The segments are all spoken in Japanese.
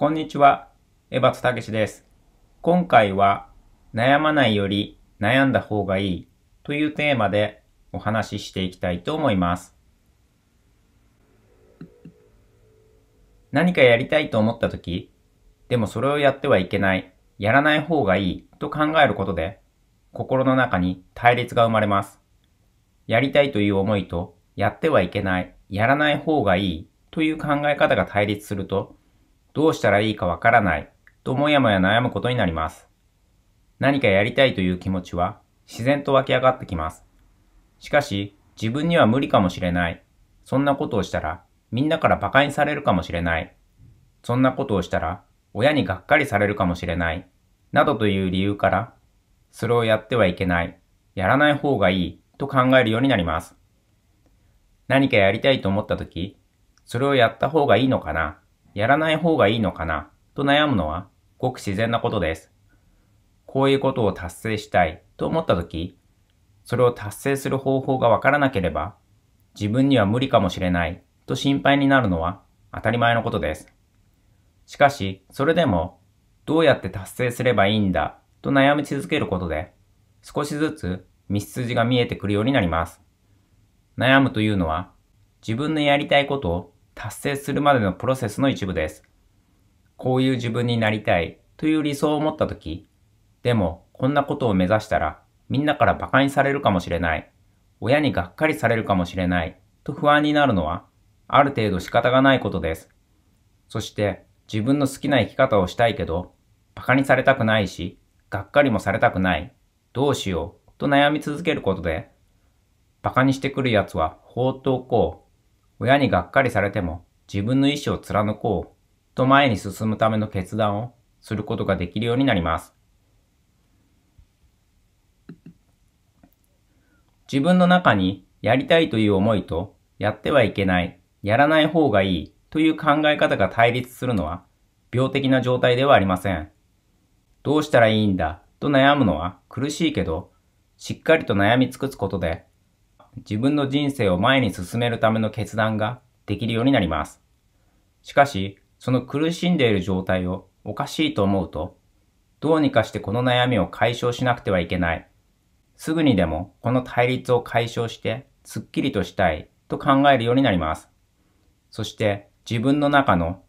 こんにちは、江畑たです。今回は、悩まないより悩んだ方がいいというテーマでお話ししていきたいと思います。何かやりたいと思った時、でもそれをやってはいけない、やらない方がいいと考えることで、心の中に対立が生まれます。やりたいという思いと、やってはいけない、やらない方がいいという考え方が対立すると、どうしたらいいかわからないともやもや悩むことになります。何かやりたいという気持ちは自然と湧き上がってきます。しかし自分には無理かもしれない。そんなことをしたらみんなから馬鹿にされるかもしれない。そんなことをしたら親にがっかりされるかもしれない。などという理由から、それをやってはいけない、やらない方がいいと考えるようになります。何かやりたいと思った時、それをやった方がいいのかなやらない方がいいのかなと悩むのはごく自然なことです。こういうことを達成したいと思った時、それを達成する方法がわからなければ、自分には無理かもしれないと心配になるのは当たり前のことです。しかし、それでも、どうやって達成すればいいんだと悩み続けることで、少しずつ道筋が見えてくるようになります。悩むというのは、自分のやりたいことを達成するまでのプロセスの一部です。こういう自分になりたいという理想を持った時、でもこんなことを目指したらみんなから馬鹿にされるかもしれない、親にがっかりされるかもしれないと不安になるのはある程度仕方がないことです。そして自分の好きな生き方をしたいけど、馬鹿にされたくないし、がっかりもされたくない、どうしようと悩み続けることで、馬鹿にしてくる奴は放っておこう親にがっかりされても自分の意思を貫こうと前に進むための決断をすることができるようになります。自分の中にやりたいという思いとやってはいけない、やらない方がいいという考え方が対立するのは病的な状態ではありません。どうしたらいいんだと悩むのは苦しいけど、しっかりと悩み尽くすことで自分の人生を前に進めるための決断ができるようになります。しかし、その苦しんでいる状態をおかしいと思うと、どうにかしてこの悩みを解消しなくてはいけない。すぐにでもこの対立を解消してすっきりとしたいと考えるようになります。そして自分の中の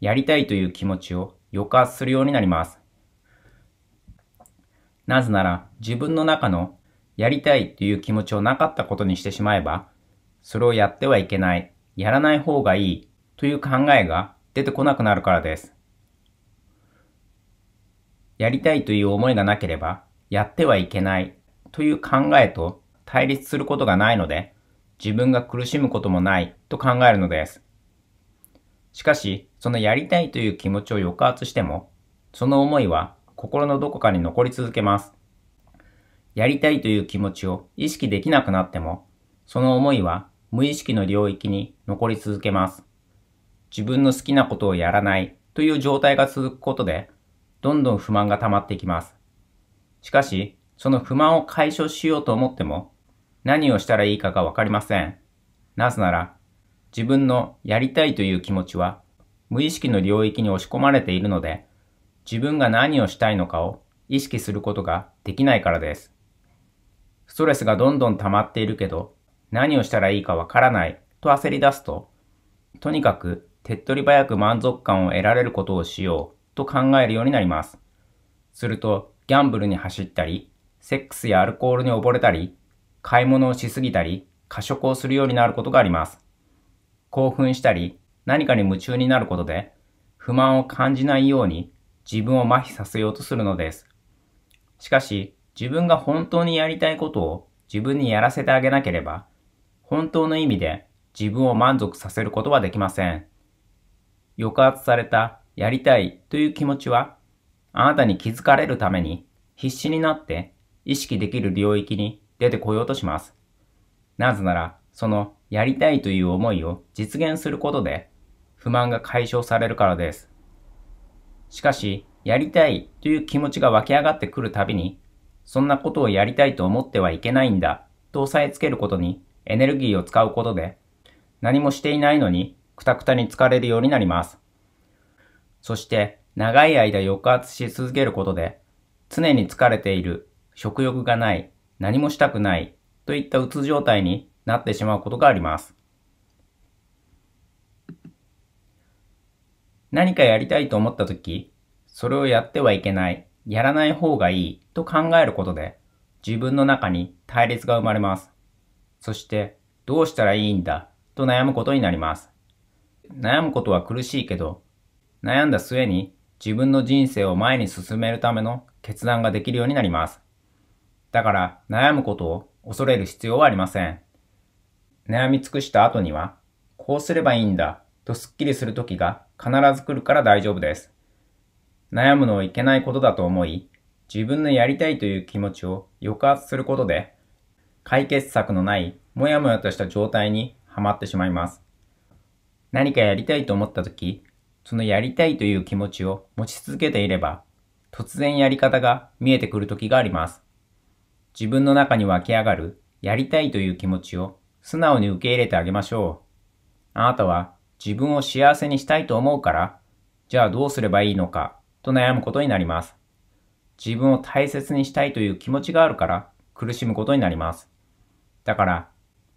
やりたいという気持ちを抑圧するようになります。なぜなら自分の中のやりたいという気持ちをなかったことにしてしまえば、それをやってはいけない、やらない方がいいという考えが出てこなくなるからです。やりたいという思いがなければ、やってはいけないという考えと対立することがないので、自分が苦しむこともないと考えるのです。しかし、そのやりたいという気持ちを抑圧しても、その思いは心のどこかに残り続けます。やりたいという気持ちを意識できなくなっても、その思いは無意識の領域に残り続けます。自分の好きなことをやらないという状態が続くことで、どんどん不満が溜まっていきます。しかし、その不満を解消しようと思っても、何をしたらいいかがわかりません。なぜなら、自分のやりたいという気持ちは、無意識の領域に押し込まれているので、自分が何をしたいのかを意識することができないからです。ストレスがどんどん溜まっているけど、何をしたらいいかわからないと焦り出すと、とにかく手っ取り早く満足感を得られることをしようと考えるようになります。すると、ギャンブルに走ったり、セックスやアルコールに溺れたり、買い物をしすぎたり、過食をするようになることがあります。興奮したり、何かに夢中になることで、不満を感じないように自分を麻痺させようとするのです。しかし、自分が本当にやりたいことを自分にやらせてあげなければ、本当の意味で自分を満足させることはできません。抑圧されたやりたいという気持ちは、あなたに気づかれるために必死になって意識できる領域に出てこようとします。なぜなら、そのやりたいという思いを実現することで不満が解消されるからです。しかし、やりたいという気持ちが湧き上がってくるたびにそんなことをやりたいと思ってはいけないんだ、と押さえつけることにエネルギーを使うことで、何もしていないのにくたくたに疲れるようになります。そして、長い間抑圧し続けることで、常に疲れている、食欲がない、何もしたくない、といったうつ状態になってしまうことがあります。何かやりたいと思ったとき、それをやってはいけないやらない方がいいと考えることで、自分の中に対立が生まれます。そして、どうしたらいいんだと悩むことになります。悩むことは苦しいけど、悩んだ末に自分の人生を前に進めるための決断ができるようになります。だから悩むことを恐れる必要はありません。悩み尽くした後には、こうすればいいんだとスッキリする時が必ず来るから大丈夫です。悩むのはいけないことだと思い、自分のやりたいという気持ちを抑圧することで、解決策のないもやもやとした状態にはまってしまいます。何かやりたいと思った時、そのやりたいという気持ちを持ち続けていれば、突然やり方が見えてくる時があります。自分の中に湧き上がるやりたいという気持ちを素直に受け入れてあげましょう。あなたは自分を幸せにしたいと思うから、じゃあどうすればいいのかと悩むことになります。自分を大切にしたいという気持ちがあるから苦しむことになります。だから、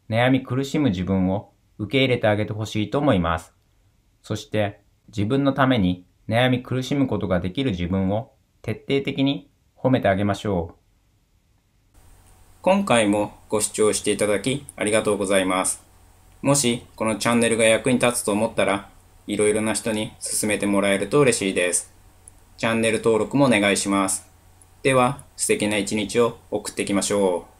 悩み苦しむ自分を受け入れてあげてほしいと思います。そして、自分のために悩み苦しむことができる自分を徹底的に褒めてあげましょう。今回もご視聴していただきありがとうございます。もしこのチャンネルが役に立つと思ったら、いろいろな人に勧めてもらえると嬉しいです。チャンネル登録もお願いします。では、素敵な一日を送っていきましょう。